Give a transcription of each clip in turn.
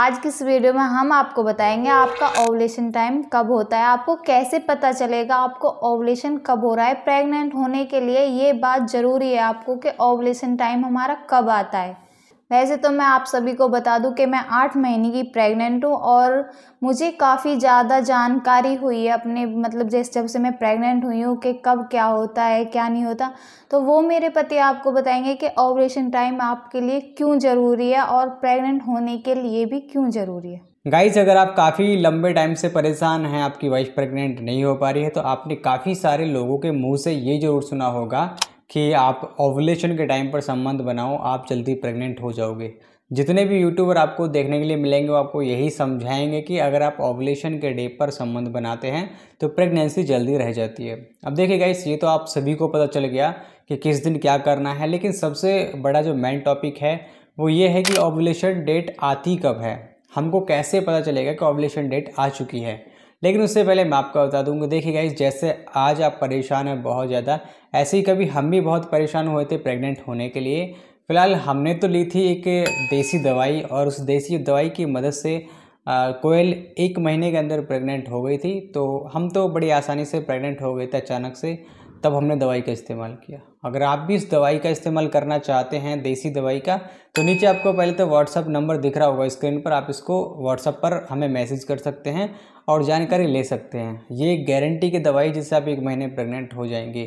आज की इस वीडियो में हम आपको बताएंगे आपका ओवलेशन टाइम कब होता है आपको कैसे पता चलेगा आपको ओवलेशन कब हो रहा है प्रेग्नेंट होने के लिए ये बात ज़रूरी है आपको कि ओवलेशन टाइम हमारा कब आता है वैसे तो मैं आप सभी को बता दूं कि मैं आठ महीने की प्रेग्नेंट हूँ और मुझे काफ़ी ज़्यादा जानकारी हुई है अपने मतलब जैसे जब से मैं प्रेग्नेंट हुई हूँ कि कब क्या होता है क्या नहीं होता तो वो मेरे पति आपको बताएंगे कि ऑपरेशन टाइम आपके लिए क्यों ज़रूरी है और प्रेग्नेंट होने के लिए भी क्यों ज़रूरी है गाइज अगर आप काफ़ी लंबे टाइम से परेशान हैं आपकी वाइफ प्रेग्नेंट नहीं हो पा रही है तो आपने काफ़ी सारे लोगों के मुंह से ये जरूर सुना होगा कि आप ओवलेशन के टाइम पर संबंध बनाओ आप जल्दी प्रेग्नेंट हो जाओगे जितने भी यूट्यूबर आपको देखने के लिए मिलेंगे वो आपको यही समझाएंगे कि अगर आप ओवलेशन के डे पर संबंध बनाते हैं तो प्रेगनेंसी जल्दी रह जाती है अब देखिए गाइस ये तो आप सभी को पता चल गया कि किस दिन क्या करना है लेकिन सबसे बड़ा जो मेन टॉपिक है वो ये है कि ओवलेशन डेट आती कब है हमको कैसे पता चलेगा कि ओवलेशन डेट आ चुकी है लेकिन उससे पहले मैं आपका बता दूंगा देखिए गाइज जैसे आज आप परेशान हैं बहुत ज़्यादा ऐसे ही कभी हम भी बहुत परेशान हुए थे प्रेग्नेंट होने के लिए फ़िलहाल हमने तो ली थी एक देसी दवाई और उस देसी दवाई की मदद से कोयल एक महीने के अंदर प्रेग्नेंट हो गई थी तो हम तो बड़ी आसानी से प्रेग्नेंट हो गए थे अचानक से तब हमने दवाई का इस्तेमाल किया अगर आप भी इस दवाई का इस्तेमाल करना चाहते हैं देसी दवाई का तो नीचे आपको पहले तो व्हाट्सअप नंबर दिख रहा होगा स्क्रीन पर आप इसको व्हाट्सअप पर हमें मैसेज कर सकते हैं और जानकारी ले सकते हैं ये गारंटी की दवाई जिससे आप एक महीने प्रेग्नेंट हो जाएंगे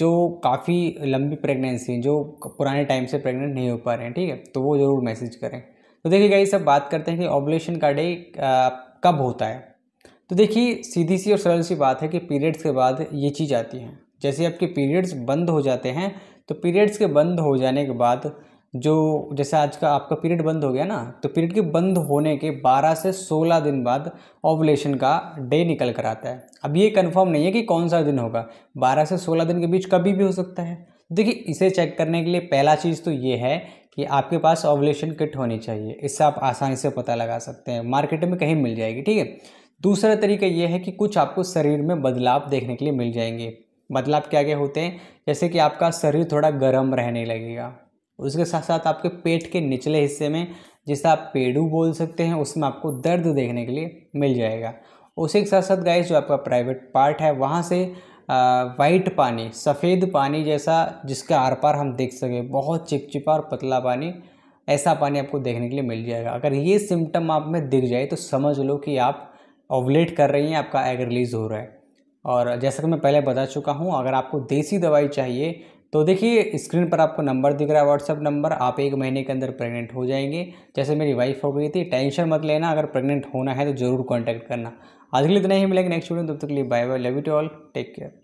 जो काफ़ी लंबी प्रेगनेंसी जो पुराने टाइम से प्रेग्नेंट नहीं हो पा रहे हैं ठीक है तो वो ज़रूर मैसेज करें तो देखिए गाइस सब बात करते हैं कि ऑबलेशन का डे कब होता है तो देखिए सीधी सी और सरल सी बात है कि पीरियड्स के बाद ये चीज़ आती है जैसे आपके पीरियड्स बंद हो जाते हैं तो पीरियड्स के बंद हो जाने के बाद जो जैसे आज का आपका पीरियड बंद हो गया ना तो पीरियड के बंद होने के 12 से 16 दिन बाद ओवलेशन का डे निकल कर आता है अब ये कंफर्म नहीं है कि कौन सा दिन होगा 12 से 16 दिन के बीच कभी भी हो सकता है देखिए इसे चेक करने के लिए पहला चीज़ तो ये है कि आपके पास ओवलेशन किट होनी चाहिए इससे आप आसानी से पता लगा सकते हैं मार्केट में कहीं मिल जाएगी ठीक है दूसरा तरीका ये है कि कुछ आपको शरीर में बदलाव देखने के लिए मिल जाएंगे बदलाव क्या क्या होते हैं जैसे कि आपका शरीर थोड़ा गर्म रहने लगेगा उसके साथ साथ आपके पेट के निचले हिस्से में जिसे आप पेडू बोल सकते हैं उसमें आपको दर्द देखने के लिए मिल जाएगा उसी के साथ साथ गाइस जो आपका प्राइवेट पार्ट है वहाँ से वाइट पानी सफ़ेद पानी जैसा जिसका आर पार हम देख सकें बहुत चिपचिपा और पतला पानी ऐसा पानी आपको देखने के लिए मिल जाएगा अगर ये सिम्टम आप में दिख जाए तो समझ लो कि आप ओवलेट कर रही हैं आपका एग रिलीज़ हो रहा है और जैसा कि मैं पहले बता चुका हूँ अगर आपको देसी दवाई चाहिए तो देखिए स्क्रीन पर आपको नंबर दिख रहा है व्हाट्सअप नंबर आप एक महीने के अंदर प्रेग्नेंट हो जाएंगे जैसे मेरी वाइफ हो गई थी टेंशन मत लेना अगर प्रेग्नेंट होना है तो ज़रूर कॉन्टैक्ट करना आज के लिए इतना ही मिलेगा नेक्स्ट वीडियो तब तक के लिए bye bye love you to all take care